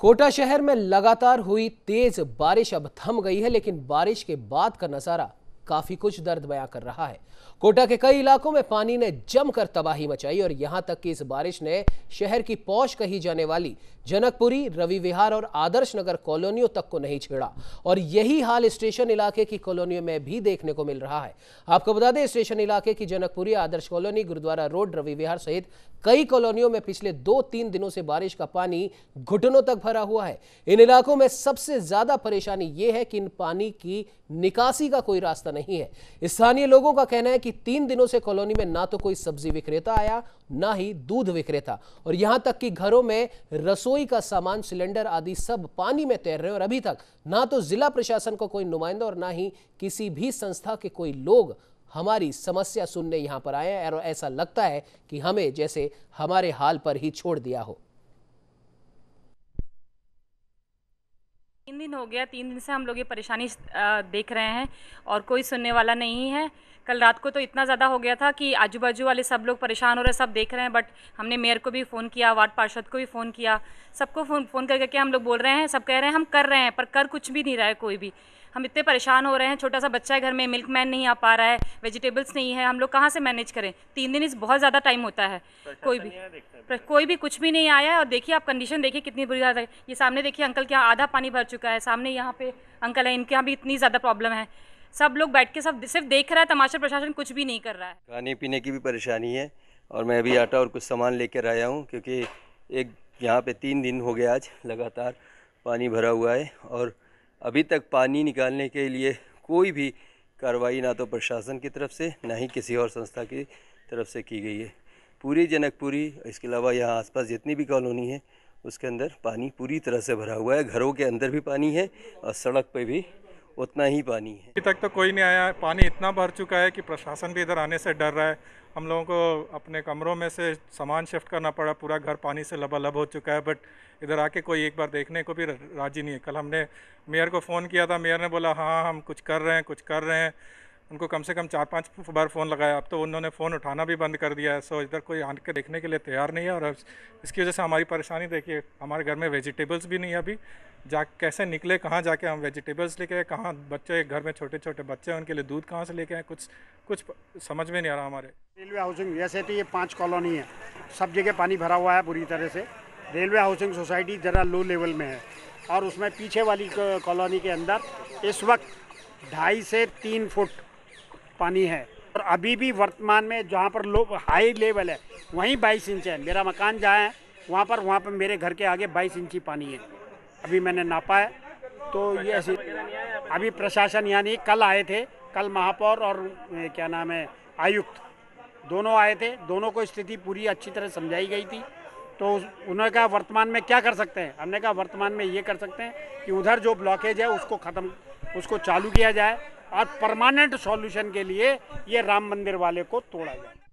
कोटा शहर में लगातार हुई तेज बारिश अब थम गई है लेकिन बारिश के बाद का नज़ारा काफी कुछ दर्द बयां कर रहा है कोटा के कई इलाकों में पानी ने जमकर तबाही मचाई और यहां तक कि इस बारिश ने शहर की पौष कही जाने वाली जनकपुरी रवि विहार और आदर्श नगर कॉलोनियों तक को नहीं छेड़ा और यही हाल स्टेशन इलाके की कॉलोनियों में भी देखने को मिल रहा है आपको बता दें स्टेशन इलाके की जनकपुरी आदर्श कॉलोनी गुरुद्वारा रोड रवि विहार सहित कई कॉलोनियों में पिछले दो तीन दिनों से बारिश का पानी घुटनों तक भरा हुआ है इन इलाकों में सबसे ज्यादा परेशानी यह है कि इन पानी की निकासी का कोई रास्ता नहीं है स्थानीय लोगों का कहना है कि तीन दिनों से कॉलोनी में ना तो कोई सब्जी विक्रेता आया ना ही दूध विक्रेता और यहां तक कि घरों में रसोई का सामान सिलेंडर आदि सब पानी में तैर रहे हैं और अभी तक ना तो जिला प्रशासन को कोई नुमाइंदा और ना ही किसी भी संस्था के कोई लोग हमारी समस्या सुनने यहां पर आए हैं और ऐसा लगता है कि हमें जैसे हमारे हाल पर ही छोड़ दिया हो तीन दिन हो गया तीन दिन से हम लोग ये परेशानी देख रहे हैं और कोई सुनने वाला नहीं है कल रात को तो इतना ज़्यादा हो गया था कि आजू बाजू वाले सब लोग परेशान हो रहे सब देख रहे हैं बट हमने मेयर को भी फ़ोन किया वार्ड पार्षद को भी फ़ोन किया सबको फ़ोन फ़ोन कर करके हम लोग बोल रहे हैं सब कह रहे हैं हम कर रहे हैं पर कर कुछ भी नहीं रहा है कोई भी हम इतने परेशान हो रहे हैं छोटा सा बच्चा है घर में मिल्क मैन नहीं आ पा रहा है वेजिटेबल्स नहीं है हम लोग कहाँ से मैनेज करें तीन दिन इस बहुत ज़्यादा टाइम होता है कोई भी कोई भी कुछ भी नहीं आया है और देखिए आप कंडीशन देखिए कितनी बुरी ज़्यादा ये सामने देखिए अंकल के यहाँ आधा पानी भर चुका है सामने यहाँ पे अंकल है इनके यहाँ भी इतनी ज़्यादा प्रॉब्लम है सब लोग बैठ के सब सिर्फ देख रहा है तमाशा प्रशासन कुछ भी नहीं कर रहा है खाने पीने की भी परेशानी है और मैं अभी आटा और कुछ सामान लेकर आया हूँ क्योंकि एक यहाँ पे तीन दिन हो गया आज लगातार पानी भरा हुआ है और अभी तक पानी निकालने के लिए कोई भी कार्रवाई ना तो प्रशासन की तरफ से ना ही किसी और संस्था की तरफ से की गई है पूरी जनकपुरी इसके अलावा यहाँ आसपास जितनी भी कॉलोनी है उसके अंदर पानी पूरी तरह से भरा हुआ है घरों के अंदर भी पानी है और सड़क पर भी उतना ही पानी है अभी तक तो कोई नहीं आया पानी इतना भर चुका है कि प्रशासन भी इधर आने से डर रहा है हम लोगों को अपने कमरों में से सामान शिफ्ट करना पड़ा पूरा घर पानी से लबालब हो चुका है बट इधर आके कोई एक बार देखने को भी राजी नहीं है कल हमने मेयर को फ़ोन किया था मेयर ने बोला हाँ, हाँ हम कुछ कर रहे हैं कुछ कर रहे हैं उनको कम से कम चार पांच बार फ़ोन लगाया अब तो उन्होंने फ़ोन उठाना भी बंद कर दिया है सो इधर कोई आन के देखने के लिए तैयार नहीं है और इसकी वजह से हमारी परेशानी देखिए हमारे घर में वेजिटेबल्स भी नहीं है अभी जा कैसे निकले कहाँ जाके हम वेजिटेबल्स लेके आए कहाँ बच्चे घर में छोटे छोटे बच्चे हैं उनके लिए दूध कहाँ से लेके आए कुछ कुछ समझ में नहीं आ रहा हमारे रेलवे हाउसिंग जैसे तो ये पाँच कॉलोनी है सब जगह पानी भरा हुआ है बुरी तरह से रेलवे हाउसिंग सोसाइटी ज़रा लो लेवल में है और उसमें पीछे वाली कॉलोनी के अंदर इस वक्त ढाई से तीन फुट पानी है और अभी भी वर्तमान में जहाँ पर लोग हाई लेवल है वहीं बाईस इंच है मेरा मकान जहाँ है वहाँ पर वहाँ पर मेरे घर के आगे बाईस इंची पानी है अभी मैंने नापा है तो ये ऐसी अभी प्रशासन यानी कल आए थे कल महापौर और क्या नाम है आयुक्त दोनों आए थे दोनों को स्थिति पूरी अच्छी तरह समझाई गई थी तो उन्होंने कहा वर्तमान में क्या कर सकते हैं हमने कहा वर्तमान में ये कर सकते हैं कि उधर जो ब्लॉकेज है उसको ख़त्म उसको चालू किया जाए और परमानेंट सॉल्यूशन के लिए ये राम मंदिर वाले को तोड़ा जाए